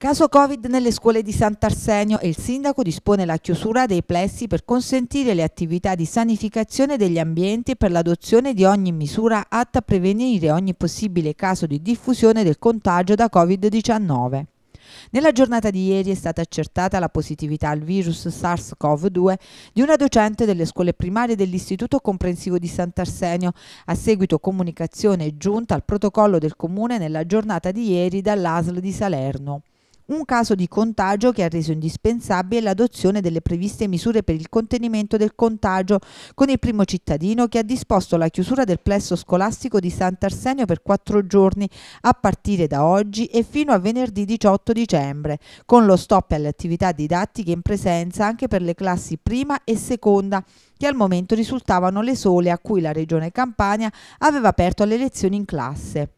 Caso Covid nelle scuole di Sant'Arsenio e il sindaco dispone la chiusura dei plessi per consentire le attività di sanificazione degli ambienti e per l'adozione di ogni misura atta a prevenire ogni possibile caso di diffusione del contagio da Covid-19. Nella giornata di ieri è stata accertata la positività al virus SARS-CoV-2 di una docente delle scuole primarie dell'Istituto Comprensivo di Sant'Arsenio, a seguito comunicazione giunta al protocollo del comune nella giornata di ieri dall'ASL di Salerno un caso di contagio che ha reso indispensabile l'adozione delle previste misure per il contenimento del contagio, con il primo cittadino che ha disposto la chiusura del plesso scolastico di Sant'Arsenio per quattro giorni a partire da oggi e fino a venerdì 18 dicembre, con lo stop alle attività didattiche in presenza anche per le classi prima e seconda, che al momento risultavano le sole a cui la Regione Campania aveva aperto le lezioni in classe.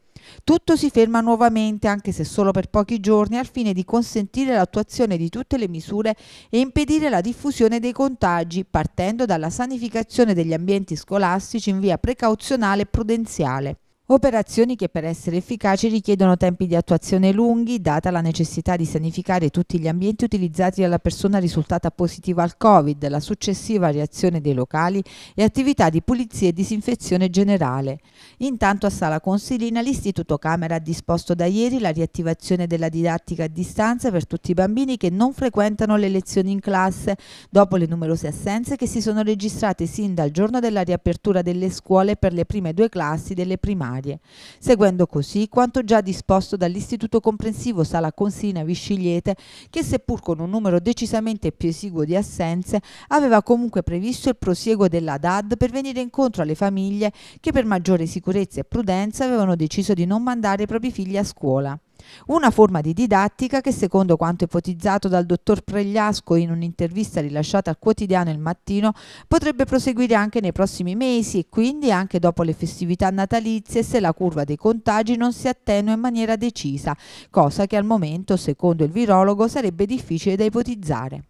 Tutto si ferma nuovamente, anche se solo per pochi giorni, al fine di consentire l'attuazione di tutte le misure e impedire la diffusione dei contagi, partendo dalla sanificazione degli ambienti scolastici in via precauzionale e prudenziale. Operazioni che per essere efficaci richiedono tempi di attuazione lunghi, data la necessità di sanificare tutti gli ambienti utilizzati dalla persona risultata positiva al Covid, la successiva reazione dei locali e attività di pulizia e disinfezione generale. Intanto a Sala Consilina l'Istituto Camera ha disposto da ieri la riattivazione della didattica a distanza per tutti i bambini che non frequentano le lezioni in classe, dopo le numerose assenze che si sono registrate sin dal giorno della riapertura delle scuole per le prime due classi delle primarie ordinarie, seguendo così quanto già disposto dall'Istituto Comprensivo Sala Consina Viscigliete che seppur con un numero decisamente più esiguo di assenze aveva comunque previsto il prosieguo della DAD per venire incontro alle famiglie che per maggiore sicurezza e prudenza avevano deciso di non mandare i propri figli a scuola. Una forma di didattica che, secondo quanto ipotizzato dal dottor Pregliasco in un'intervista rilasciata al quotidiano Il Mattino, potrebbe proseguire anche nei prossimi mesi e quindi anche dopo le festività natalizie se la curva dei contagi non si attenua in maniera decisa, cosa che al momento, secondo il virologo, sarebbe difficile da ipotizzare.